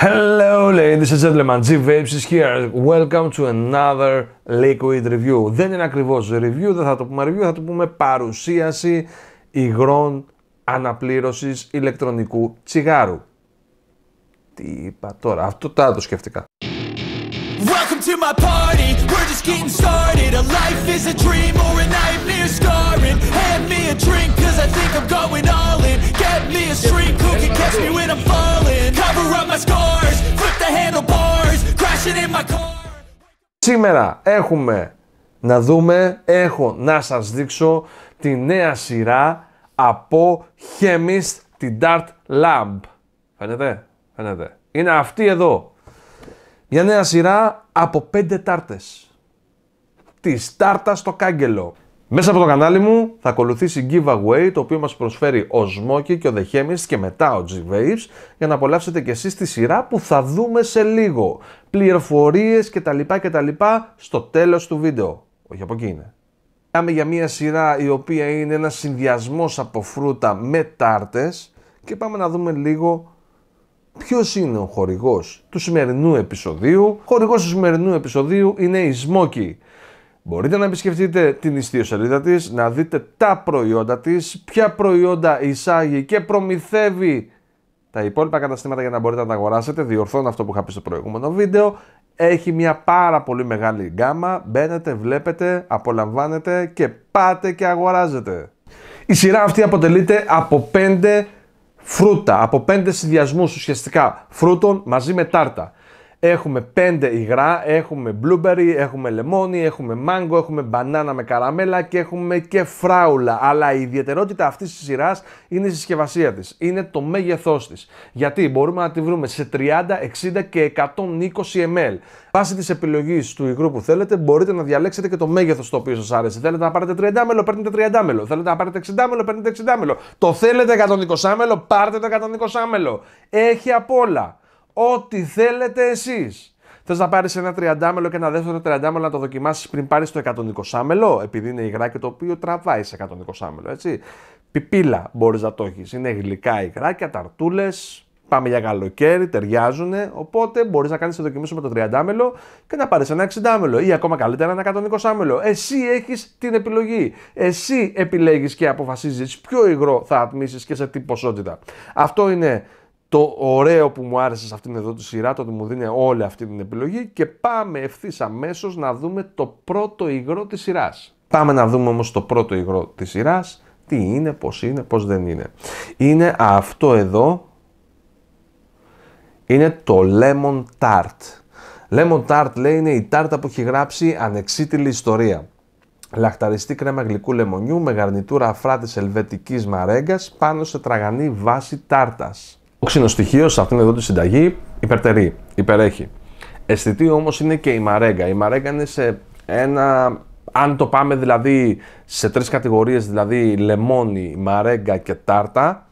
Hello ladies and gentlemen, G Vapes is here. Welcome to another liquid review. Δεν είναι ακριβώς review, δεν θα το πούμε review, θα το πούμε παρουσίαση υγρών αναπλήρωσης ηλεκτρονικού τσιγάρου. Τι είπα τώρα, αυτό τα το σκέφτηκα. Welcome to my party getting started A life is a dream or a nightmare scarring Hand me a drink cause I think I'm going all in Get me a shrink who can catch me when I'm falling Cover up my scars, flip the handlebars Crashing in my car Σήμερα έχουμε να δούμε, έχω να σας δείξω τη νέα σειρά από Chemist, την Dart Lamp. Φαίνεται, φαίνεται. Είναι αυτή εδώ. Μια νέα σειρά από πέντε τάρτες τη τάρτα στο κάγκελο. Μέσα από το κανάλι μου θα ακολουθήσει giveaway το οποίο μας προσφέρει ο Σμόκη και ο Δεχέμις και μετά ο G-Waves για να απολαύσετε και εσείς τη σειρά που θα δούμε σε λίγο. Πληροφορίες τα λοιπά στο τέλος του βίντεο. Όχι από εκεί είναι. Πάμε για μια σειρά η οποία είναι ένας συνδυασμός από φρούτα με τάρτες και πάμε να δούμε λίγο ποιος είναι ο χορηγός του σημερινού επεισοδίου. Ο χορηγός του σημερινού επεισοδίου είναι η σμόκη. Μπορείτε να επισκεφτείτε την ιστιοσελίδα της, να δείτε τα προϊόντα της, ποια προϊόντα εισάγει και προμηθεύει τα υπόλοιπα καταστήματα για να μπορείτε να τα αγοράσετε. Διορθώνω αυτό που είχα πει στο προηγούμενο βίντεο. Έχει μια πάρα πολύ μεγάλη γκάμα. Μπαίνετε, βλέπετε, απολαμβάνετε και πάτε και αγοράζετε. Η σειρά αυτή αποτελείται από 5 φρούτα, από 5 συνδυασμούς ουσιαστικά φρούτων μαζί με τάρτα. Έχουμε 5 υγρά, έχουμε blueberry, έχουμε λεμόνι, έχουμε mango, έχουμε μπανάνα με καραμέλα και έχουμε και φράουλα. Αλλά η ιδιαιτερότητα αυτής της σειράς είναι η συσκευασία της. Είναι το μέγεθός της. Γιατί μπορούμε να τη βρούμε σε 30, 60 και 120 ml. Βάσει της επιλογής του υγρού που θέλετε, μπορείτε να διαλέξετε και το μέγεθος το οποίο σας άρεσε. Θέλετε να πάρετε 30 30ml, παίρνετε 30 30ml. Θέλετε να πάρετε 60 60ml, παίρνετε 60 60ml. Το θέλετε 120 120ml, πάρτε το 120 μέλο. Έχει απ' όλα ό,τι θέλετε εσείς. Θες να πάρεις ένα 30 τριαντάμελο και ένα δεύτερο τριαντάμελο να το δοκιμάσεις πριν πάρεις το 120 μελο, επειδή είναι υγρά και το οποίο τραβάει σε 120 μελο, έτσι. Πιπίλα μπορείς να το έχεις. Είναι γλυκά υγράκια, ταρτούλε. Πάμε για καλοκαίρι, ταιριάζουν. Οπότε μπορείς να κάνεις το δοκιμή με το 30 μελο και να πάρεις ένα 60 μελο ή ακόμα καλύτερα ένα 120 μελο. Εσύ έχεις την επιλογή. Εσύ επιλέγεις και αποφασίζεις ποιο υγρό θα ατμίσεις και σε τι ποσότητα. Αυτό είναι το ωραίο που μου άρεσε σε αυτήν εδώ τη σειρά, το ότι μου δίνει όλη αυτή την επιλογή και πάμε ευθύς αμέσως να δούμε το πρώτο υγρό της σειράς. Πάμε να δούμε όμως το πρώτο υγρό της σειράς, τι είναι, πώς είναι, πώς δεν είναι. Είναι αυτό εδώ, είναι το Lemon Tart. Lemon Tart λέει είναι η τάρτα που έχει γράψει ανεξίτηλη ιστορία. Λαχταριστή κρέμα γλυκού λεμονιού με γαρνιτούρα αφράτης ελβετικής μαρέγκας πάνω σε τραγανή βάση τάρτας. Όξινο σε αυτήν εδώ τη συνταγή υπερτερεί, υπερέχει. Αισθητή όμως είναι και η μαρέγκα. Η μαρέγκα είναι σε ένα. Αν το πάμε δηλαδή σε τρεις κατηγορίες, δηλαδή λεμόνι, μαρέγκα και τάρτα,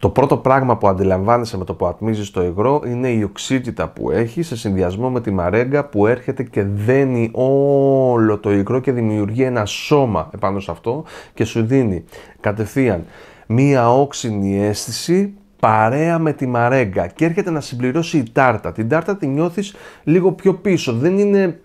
το πρώτο πράγμα που αντιλαμβάνεσαι με το που ατμίζεις το υγρό είναι η οξύτητα που έχει σε συνδυασμό με τη μαρέγκα που έρχεται και δένει όλο το υγρό και δημιουργεί ένα σώμα επάνω σε αυτό και σου δίνει κατευθείαν μία όξινη αίσθηση παρέα με τη μαρέγκα και έρχεται να συμπληρώσει η τάρτα. Την τάρτα τη νιώθεις λίγο πιο πίσω. Δεν είναι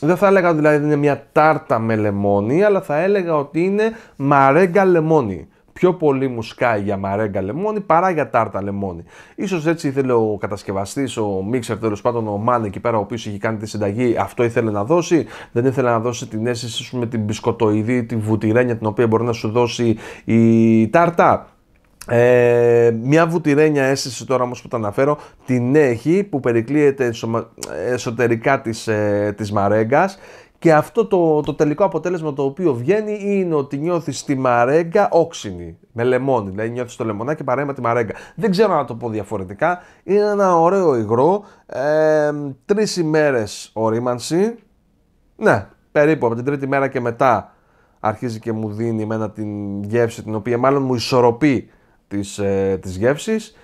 δεν θα έλεγα δηλαδή ότι είναι μια τάρτα με λεμόνι, αλλά θα έλεγα ότι είναι μαρέγκα λεμόνι. Πιο πολύ μου σκάει για μαρέγκα λεμόνι παρά για τάρτα λεμόνι. Σω έτσι ήθελε ο κατασκευαστής, ο μίξερ τέλος πάντων, ο Μάνε εκεί πέρα, ο οποίος είχε κάνει τη συνταγή, αυτό ήθελε να δώσει. Δεν ήθελε να δώσει την αίσθηση σου με την μπισκοτοειδή, τη βουτυρένια την οποία μπορεί να σου δώσει η τάρτα. Ε, μια βουτυρένια αίσθηση τώρα όμως που τα αναφέρω την έχει που περικλείεται εσωτερικά της, ε, μαρέγκας και αυτό το, το τελικό αποτέλεσμα το οποίο βγαίνει είναι ότι νιώθεις τη μαρέγκα όξινη. Με λεμόνι, δηλαδή νιώθεις το λεμονάκι και με τη μαρέγκα. Δεν ξέρω να το πω διαφορετικά. Είναι ένα ωραίο υγρό. Ε, Τρεις ημέρες ορίμανση. Ναι, περίπου από την τρίτη μέρα και μετά αρχίζει και μου δίνει εμένα την γεύση την οποία μάλλον μου ισορροπεί της, ε, της γεύσης.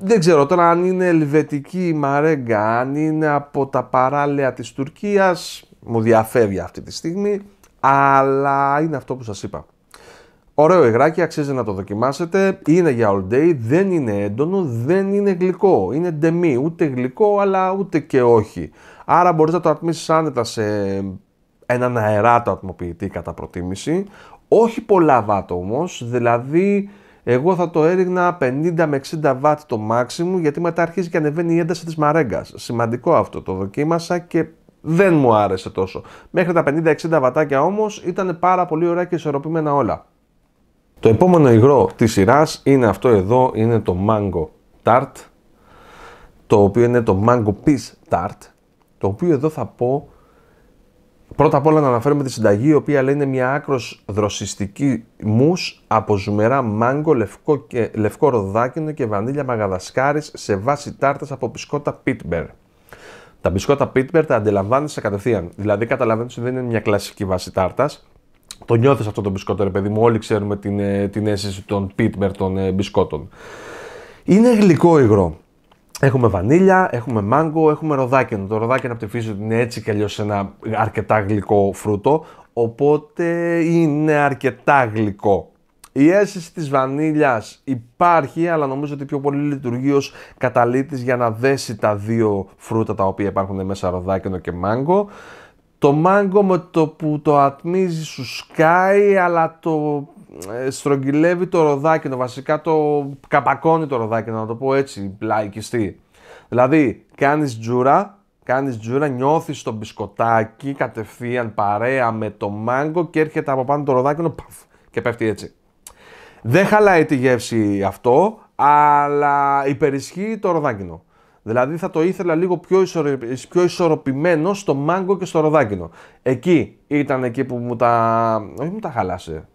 Δεν ξέρω τώρα αν είναι ελβετική η μαρέγκα, αν είναι από τα παράλια της Τουρκίας, μου διαφεύγει αυτή τη στιγμή, αλλά είναι αυτό που σας είπα. Ωραίο υγράκι, αξίζει να το δοκιμάσετε. Είναι για all day, δεν είναι έντονο, δεν είναι γλυκό. Είναι ντεμή, ούτε γλυκό αλλά ούτε και όχι. Άρα μπορείς να το ατμίσεις άνετα σε έναν αεράτο ατμοποιητή κατά προτίμηση. Όχι πολλά βάτο όμως, δηλαδή εγώ θα το έριγνα 50 με 60 W το μάξιμου γιατί μετά αρχίζει και ανεβαίνει η ένταση της μαρέγκας. Σημαντικό αυτό, το δοκίμασα και δεν μου άρεσε τόσο. Μέχρι τα 50-60 βατάκια όμως ήταν πάρα πολύ ωραία και ισορροπημένα όλα. Το επόμενο υγρό της σειράς είναι αυτό εδώ, είναι το Mango Tart, το οποίο είναι το Mango Peace Tart, το οποίο εδώ θα πω Πρώτα απ' όλα να αναφέρουμε τη συνταγή, η οποία λέει είναι μια άκρος δροσιστική μους από ζουμερά μάγκο, λευκό, και, λευκό ροδάκινο και βανίλια μαγαδασκάρης σε βάση τάρτας από μπισκότα πίτμπερ. Τα μπισκότα πίτμπερ τα αντιλαμβάνεσαι κατευθείαν. Δηλαδή καταλαβαίνεις ότι δεν είναι μια κλασική βάση τάρτας. Το νιώθεις αυτό το μπισκότο ρε παιδί μου, όλοι ξέρουμε την, ε, την αίσθηση των πίτμπερ των ε, μπισκότων. Είναι γλυκό υγρό. Έχουμε βανίλια, έχουμε μάγκο, έχουμε ροδάκινο. Το ροδάκινο από τη φύση είναι έτσι κι αλλιώς ένα αρκετά γλυκό φρούτο, οπότε είναι αρκετά γλυκό. Η αίσθηση της βανίλιας υπάρχει, αλλά νομίζω ότι πιο πολύ λειτουργεί ως καταλήτης για να δέσει τα δύο φρούτα τα οποία υπάρχουν μέσα ροδάκινο και μάγκο. Το μάγκο με το που το ατμίζει σου σκάει, αλλά το ε, στρογγυλεύει το ροδάκινο, βασικά το καπακώνει το ροδάκινο, να το πω έτσι, λαϊκιστή. Δηλαδή, κάνεις, τζούρα, κάνεις τζούρα, νιώθεις το μπισκοτάκι κατευθείαν παρέα με το μάγκο και έρχεται από πάνω το ροδάκινο παφ, και πέφτει έτσι. Δεν χαλάει τη γεύση αυτό, αλλά υπερισχύει το ροδάκινο. Δηλαδή θα το ήθελα λίγο πιο, πιο ισορροπημένο στο μάγκο και στο ροδάκινο. Εκεί ήταν εκεί που μου τα... Όχι μου τα χαλάσε.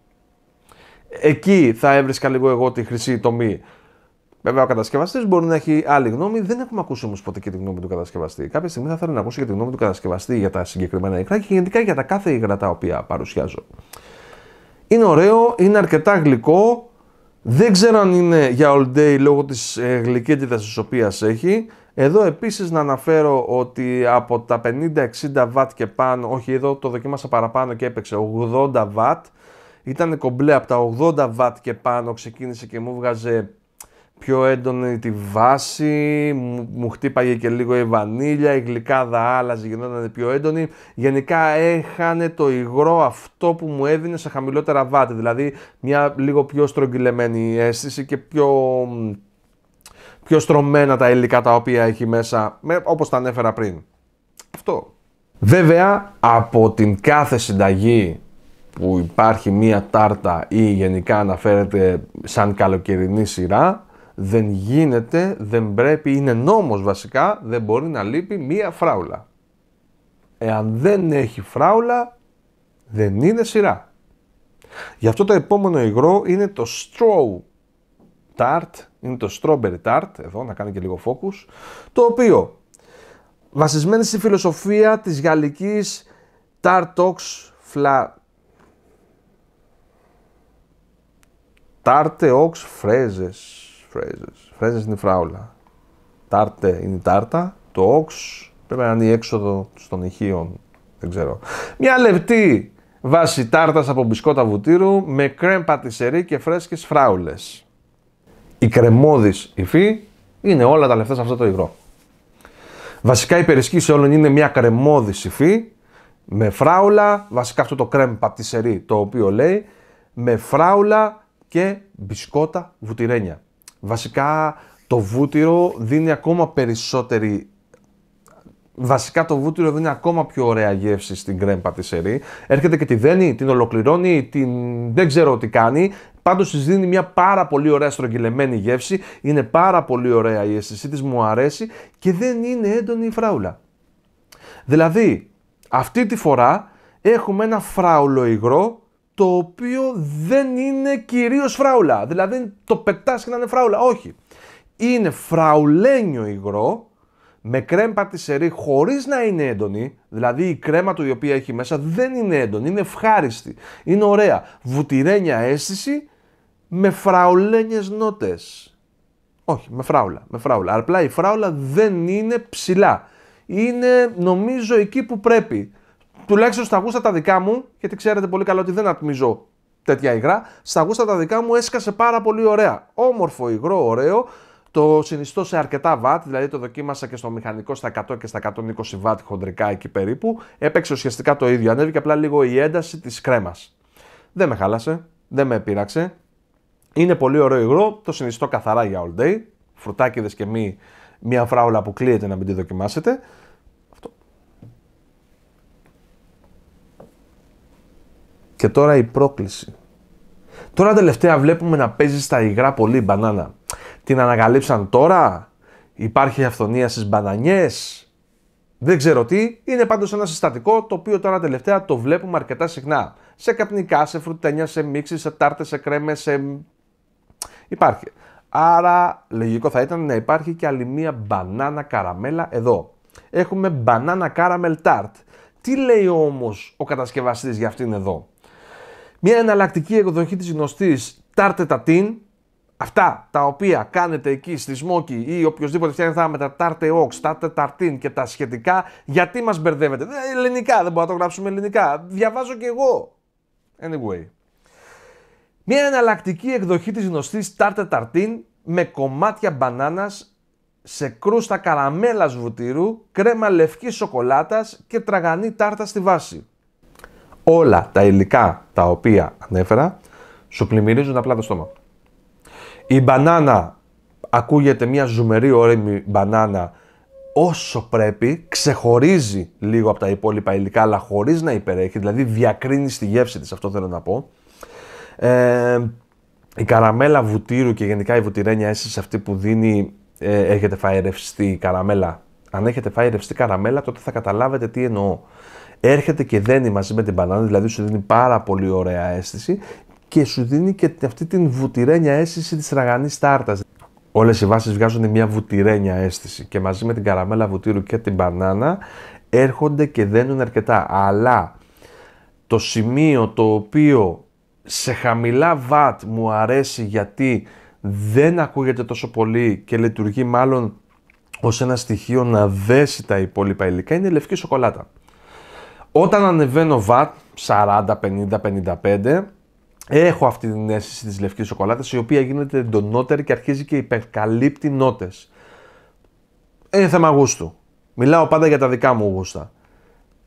Εκεί θα έβρισκα λίγο εγώ τη χρυσή τομή. Βέβαια, ο κατασκευαστής μπορεί να έχει άλλη γνώμη. Δεν έχουμε ακούσει όμως ποτέ και τη γνώμη του κατασκευαστή. Κάποια στιγμή θα θέλω να ακούσω και τη γνώμη του κατασκευαστή για τα συγκεκριμένα υγρά και γενικά για τα κάθε υγρά τα οποία παρουσιάζω. Είναι ωραίο, είναι αρκετά γλυκό. Δεν ξέρω αν είναι για all day λόγω της ε, της οποίας έχει. Εδώ επίσης να αναφέρω ότι από τα 50-60 W και πάνω, όχι εδώ το δοκίμασα παραπάνω και έπαιξε 80 W, ήταν κομπλέ από τα 80 βάτ και πάνω ξεκίνησε και μου βγάζε πιο έντονη τη βάση, μου χτύπαγε και λίγο η βανίλια, η γλυκάδα άλλαζε, γινόταν πιο έντονη. Γενικά έχανε το υγρό αυτό που μου έδινε σε χαμηλότερα βάτη, δηλαδή μια λίγο πιο στρογγυλεμένη αίσθηση και πιο, πιο στρωμένα τα υλικά τα οποία έχει μέσα, με, όπως τα ανέφερα πριν. Αυτό. Βέβαια, από την κάθε συνταγή που υπάρχει μία τάρτα ή γενικά αναφέρεται σαν καλοκαιρινή σειρά, δεν γίνεται, δεν πρέπει, είναι νόμος βασικά, δεν μπορεί να λείπει μία φράουλα. Εάν δεν έχει φράουλα, δεν είναι σειρά. Γι' αυτό το επόμενο υγρό είναι το straw tart, είναι το strawberry tart, εδώ να κάνει και λίγο focus, το οποίο βασισμένη στη φιλοσοφία της γαλλικής tartox fla, Τάρτε οξ φρέζες. Φρέζες είναι η φράουλα. Τάρτε είναι η τάρτα. Το οξ πρέπει να είναι η έξοδο των ηχείων. Δεν ξέρω. Μια λεπτή βάση τάρτας από μπισκότα βουτύρου με κρέμ πατησερή και φρέσκες φράουλες. Η κρεμόδης υφή είναι όλα τα λεφτά σε αυτό το υγρό. Βασικά η σε όλων είναι μια κρεμόδης υφή με φράουλα, βασικά αυτό το κρέμ πατησερή το οποίο λέει, με φράουλα και μπισκότα βουτυρένια. Βασικά το βούτυρο δίνει ακόμα περισσότερη Βασικά το βούτυρο δίνει ακόμα πιο ωραία γεύση στην κρέμ πατησερή. Έρχεται και τη δένει, την ολοκληρώνει, την... δεν ξέρω τι κάνει. Πάντως της δίνει μια πάρα πολύ ωραία στρογγυλεμένη γεύση. Είναι πάρα πολύ ωραία η αίσθησή της, μου αρέσει και δεν είναι έντονη η φράουλα. Δηλαδή, αυτή τη φορά έχουμε ένα φράουλο υγρό το οποίο δεν είναι κυρίως φράουλα. Δηλαδή το πετάς και να είναι φράουλα. Όχι. Είναι φραουλένιο υγρό με τη πατησερή χωρίς να είναι έντονη, δηλαδή η κρέμα του η οποία έχει μέσα δεν είναι έντονη, είναι ευχάριστη, είναι ωραία, βουτυρένια αίσθηση με φραουλένιες νότες. Όχι, με φράουλα, με φράουλα. Απλά η φράουλα δεν είναι ψηλά. Είναι νομίζω εκεί που πρέπει τουλάχιστον στα γούστα τα δικά μου, γιατί ξέρετε πολύ καλά ότι δεν ατμίζω τέτοια υγρά, στα γούστα τα δικά μου έσκασε πάρα πολύ ωραία. Όμορφο υγρό, ωραίο. Το συνιστώ σε αρκετά βάτ, δηλαδή το δοκίμασα και στο μηχανικό στα 100 και στα 120 watt χοντρικά εκεί περίπου. Έπαιξε ουσιαστικά το ίδιο, ανέβηκε απλά λίγο η ένταση της κρέμας. Δεν με χάλασε, δεν με πείραξε, Είναι πολύ ωραίο υγρό, το συνιστώ καθαρά για all day. Φρουτάκιδες και μη μια φράουλα που κλείεται να μην τη δοκιμάσετε. Και τώρα η πρόκληση. Τώρα τελευταία βλέπουμε να παίζει στα υγρά πολύ μπανάνα. Την ανακαλύψαν τώρα, υπάρχει αυθονία στις μπανανιές, δεν ξέρω τι. Είναι πάντως ένα συστατικό το οποίο τώρα τελευταία το βλέπουμε αρκετά συχνά. Σε καπνικά, σε φρουτένια, σε μίξη, σε τάρτες, σε κρέμες, σε... Υπάρχει. Άρα λογικό θα ήταν να υπάρχει και άλλη μία μπανάνα καραμέλα εδώ. Έχουμε μπανάνα καραμέλ τάρτ. Τι λέει όμως ο κατασκευαστής για αυτήν εδώ. Μια εναλλακτική εκδοχή της γνωστής τάρτε τα αυτά τα οποία κάνετε εκεί στη Σμόκη ή οποιοδήποτε φτιάχνει θα με τα τάρτε οξ, τάρτε ταρτίν και τα σχετικά, γιατί μας μπερδεύετε. Ε, ελληνικά, δεν μπορούμε να το γράψουμε ελληνικά. Διαβάζω και εγώ. Anyway. Μια εναλλακτική εκδοχή της γνωστής τάρτε ταρτίν με κομμάτια μπανάνας σε κρούστα καραμέλας βουτύρου, κρέμα λευκής σοκολάτας και τραγανή τάρτα στη βάση όλα τα υλικά τα οποία ανέφερα σου πλημμυρίζουν απλά το στόμα. Η μπανάνα ακούγεται μια ζουμερή όρεμη μπανάνα όσο πρέπει, ξεχωρίζει λίγο από τα υπόλοιπα υλικά αλλά χωρίς να υπερέχει, δηλαδή διακρίνει στη γεύση της, αυτό θέλω να πω. Ε, η καραμέλα βουτύρου και γενικά η βουτυρένια εσείς αυτή που δίνει ε, έχετε φάει ρευστή καραμέλα. Αν έχετε φάει ρευστή καραμέλα τότε θα καταλάβετε τι εννοώ έρχεται και δένει μαζί με την μπανάνα, δηλαδή σου δίνει πάρα πολύ ωραία αίσθηση και σου δίνει και αυτή την βουτυρένια αίσθηση της ραγανής τάρτας. Όλες οι βάσεις βγάζουν μια βουτυρένια αίσθηση και μαζί με την καραμέλα βουτύρου και την μπανάνα έρχονται και δένουν αρκετά. Αλλά το σημείο το οποίο σε χαμηλά βατ μου αρέσει γιατί δεν ακούγεται τόσο πολύ και λειτουργεί μάλλον ως ένα στοιχείο να δέσει τα υπόλοιπα υλικά είναι η λευκή σοκολάτα. Όταν ανεβαίνω βατ 40, 50, 55, έχω αυτή την αίσθηση της λευκής σοκολάτας η οποία γίνεται εντονότερη και αρχίζει και υπερκαλύπτει νότες. Είναι θέμα γούστου. Μιλάω πάντα για τα δικά μου γούστα.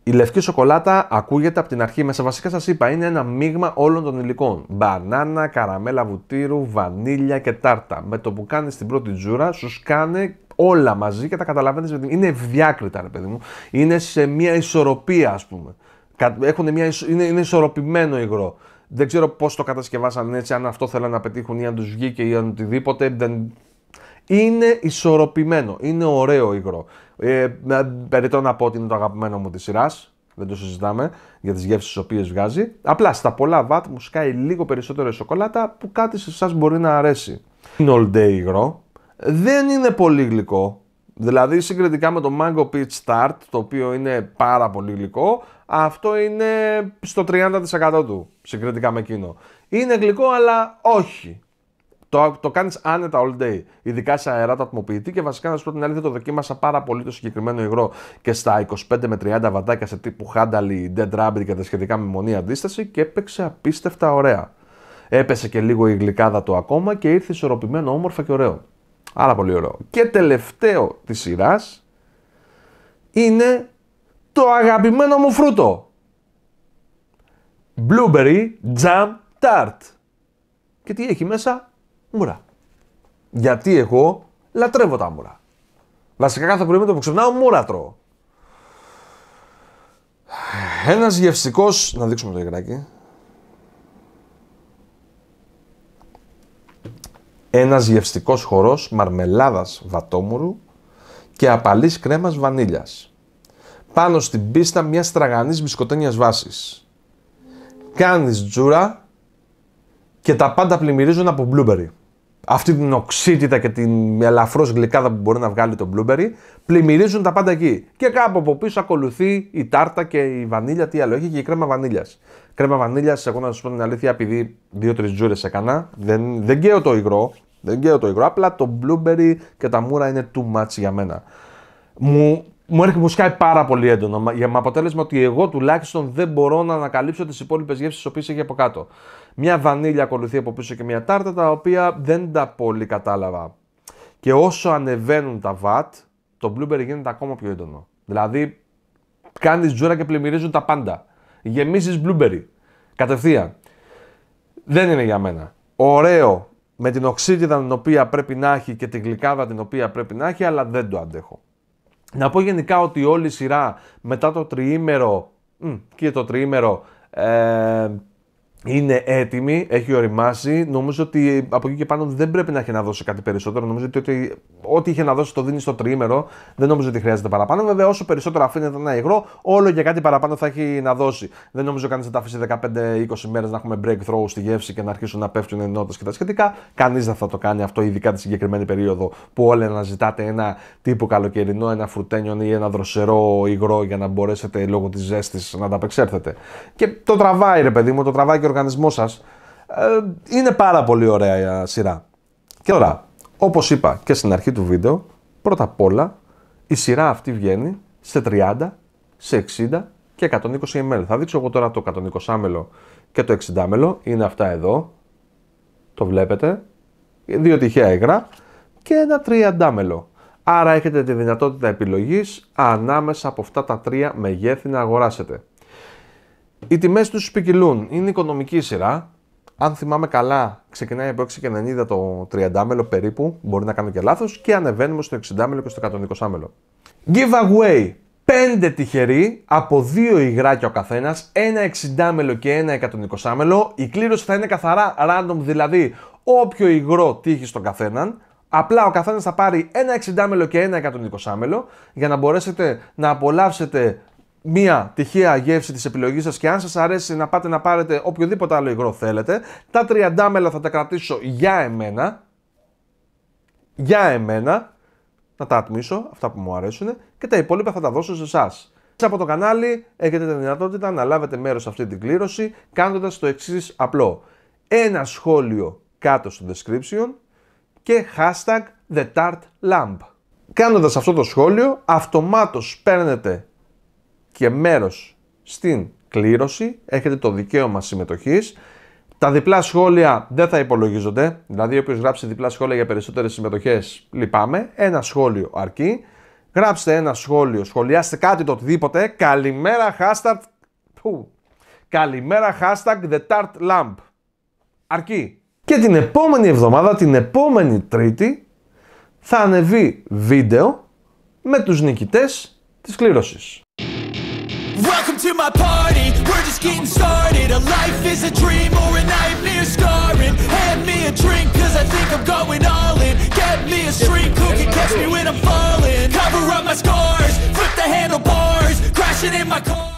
Η λευκή σοκολάτα ακούγεται από την αρχή μέσα. Βασικά σας είπα, είναι ένα μείγμα όλων των υλικών. Μπανάνα, καραμέλα βουτύρου, βανίλια και τάρτα. Με το που κάνεις την πρώτη τζούρα, σου κάνει όλα μαζί και τα καταλαβαίνετε. Είναι ευδιάκριτα, ρε παιδί μου. Είναι σε μια ισορροπία, ας πούμε. Έχουν μια, είναι, είναι ισορροπημένο υγρό. Δεν ξέρω πώς το κατασκευάσαν έτσι, αν αυτό θέλαν να πετύχουν ή αν τους βγήκε ή αν οτιδήποτε. Δεν... Είναι ισορροπημένο. Είναι ωραίο υγρό. Ε, περιττώ να πω ότι είναι το αγαπημένο μου της σειράς. Δεν το συζητάμε για τις γεύσεις τις οποίες βγάζει. Απλά στα πολλά βάτ μου σκάει λίγο περισσότερο η σοκολάτα που κάτι σε εσάς μπορεί να αρέσει. Είναι all day υγρό δεν είναι πολύ γλυκό. Δηλαδή συγκριτικά με το Mango Peach Start, το οποίο είναι πάρα πολύ γλυκό, αυτό είναι στο 30% του συγκριτικά με εκείνο. Είναι γλυκό αλλά όχι. Το, το κάνεις άνετα all day, ειδικά σε αερά το ατμοποιητή και βασικά να σου πω την αλήθεια το δοκίμασα πάρα πολύ το συγκεκριμένο υγρό και στα 25 με 30 βατάκια σε τύπου Handali, Dead Rabbit και τα σχετικά με μονή αντίσταση και έπαιξε απίστευτα ωραία. Έπεσε και λίγο η γλυκάδα του ακόμα και ήρθε ισορροπημένο, όμορφα και ωραίο. Άρα πολύ ωραίο. Και τελευταίο της σειράς είναι το αγαπημένο μου φρούτο. Blueberry Jam Tart. Και τι έχει μέσα, μουρά. Γιατί εγώ λατρεύω τα μουρά. Βασικά κάθε πρωί με το που ξυπνάω μουρά τρώω. Ένας γευστικός, να δείξουμε το γεγράκι, ένας γευστικός χορός μαρμελάδας βατόμουρου και απαλής κρέμας βανίλιας. Πάνω στην πίστα μιας στραγανής μπισκοτένιας βάσης. Κάνεις τζούρα και τα πάντα πλημμυρίζουν από blueberry. Αυτή την οξύτητα και την ελαφρώς γλυκάδα που μπορεί να βγάλει το blueberry πλημμυρίζουν τα πάντα εκεί. Και κάπου από πίσω ακολουθεί η τάρτα και η βανίλια, τι άλλο έχει και η κρέμα βανίλιας. Κρέμα βανίλιας, εγώ να σας πω την αλήθεια, επειδή δύο-τρεις τζούρες έκανα, δεν, δεν καίω το υγρό, δεν ξέρω το υγρό. Απλά το blueberry και τα μούρα είναι too much για μένα. Μου, μου έρχεται μου σκάει πάρα πολύ έντονο. Για Με αποτέλεσμα ότι εγώ τουλάχιστον δεν μπορώ να ανακαλύψω τις υπόλοιπες γεύσεις τις οποίες έχει από κάτω. Μια βανίλια ακολουθεί από πίσω και μια τάρτα τα οποία δεν τα πολύ κατάλαβα. Και όσο ανεβαίνουν τα βατ, το blueberry γίνεται ακόμα πιο έντονο. Δηλαδή, κάνεις τζούρα και πλημμυρίζουν τα πάντα. Γεμίζεις blueberry. Κατευθείαν. Δεν είναι για μένα. Ωραίο με την οξύτιδα την οποία πρέπει να έχει και την γλυκάδα την οποία πρέπει να έχει, αλλά δεν το αντέχω. Να πω γενικά ότι όλη η σειρά μετά το τριήμερο και το τριήμερο ε, είναι έτοιμη, έχει οριμάσει. Νομίζω ότι από εκεί και πάνω δεν πρέπει να έχει να δώσει κάτι περισσότερο. Νομίζω ότι ό,τι είχε να δώσει το δίνει στο τρίμερο, Δεν νομίζω ότι χρειάζεται παραπάνω. Βέβαια, όσο περισσότερο αφήνεται ένα υγρό, όλο και κάτι παραπάνω θα έχει να δώσει. Δεν νομίζω κανείς να τα αφήσει 15-20 μέρες να έχουμε breakthrough στη γεύση και να αρχίσουν να πέφτουν ενότητες και τα σχετικά. Κανείς δεν θα το κάνει αυτό, ειδικά τη συγκεκριμένη περίοδο που όλοι αναζητάτε ένα τύπο καλοκαιρινό, ένα φρουτένιον ή ένα δροσερό υγρό για να μπορέσετε λόγω της ζέστης να τα απεξέρθετε. Και το τραβάει, ρε παιδί μου, το τραβάει οργανισμό σας. Ε, είναι πάρα πολύ ωραία ε, σειρά. Και τώρα, όπως είπα και στην αρχή του βίντεο, πρώτα απ' όλα η σειρά αυτή βγαίνει σε 30, σε 60 και 120 ml. Θα δείξω εγώ τώρα το 120 μέλο και το 60 ml Είναι αυτά εδώ. Το βλέπετε. Δύο τυχαία υγρά και ένα 30 30ml. Άρα έχετε τη δυνατότητα επιλογής ανάμεσα από αυτά τα τρία μεγέθη να αγοράσετε. Οι τιμές τους ποικιλούν. Είναι οικονομική σειρά. Αν θυμάμαι καλά, ξεκινάει από 6,90 το 30 μέλο περίπου. Μπορεί να κάνω και λάθος. Και ανεβαίνουμε στο 60 μέλο και στο 120 μέλο. Giveaway. 5 τυχεροί από 2 υγράκια ο καθένας, ένα 60 μέλο και ένα 120 μέλο. Η κλήρωση θα είναι καθαρά random, δηλαδή όποιο υγρό τύχει στον καθέναν. Απλά ο καθένας θα πάρει ένα 60 μέλο και ένα 120 μέλο για να μπορέσετε να απολαύσετε μία τυχαία γεύση της επιλογής σας και αν σας αρέσει να πάτε να πάρετε οποιοδήποτε άλλο υγρό θέλετε. Τα τριαντάμελα θα τα κρατήσω για εμένα. Για εμένα. Να τα ατμίσω, αυτά που μου αρέσουν. Και τα υπόλοιπα θα τα δώσω σε εσάς. Από το κανάλι έχετε τη δυνατότητα να λάβετε μέρος σε αυτή την κλήρωση κάνοντας το εξής απλό. Ένα σχόλιο κάτω στο description και hashtag the tart lamp Κάνοντας αυτό το σχόλιο, αυτομάτως παίρνετε και μέρος στην κλήρωση, έχετε το δικαίωμα συμμετοχής. Τα διπλά σχόλια δεν θα υπολογίζονται, δηλαδή όποιος γράψει διπλά σχόλια για περισσότερες συμμετοχές, λυπάμαι, ένα σχόλιο αρκεί. Γράψτε ένα σχόλιο, σχολιάστε κάτι το οτιδήποτε, καλημέρα hashtag, που, καλημέρα hashtag the tart lamp. Αρκεί. Και την επόμενη εβδομάδα, την επόμενη τρίτη, θα ανεβεί βίντεο με τους νικητές της κλήρωσης. Welcome to my party, we're just getting started A life is a dream or a nightmare scarring Hand me a drink cause I think I'm going all in Get me a shrink who can catch me when I'm falling Cover up my scars, flip the handlebars Crashing in my car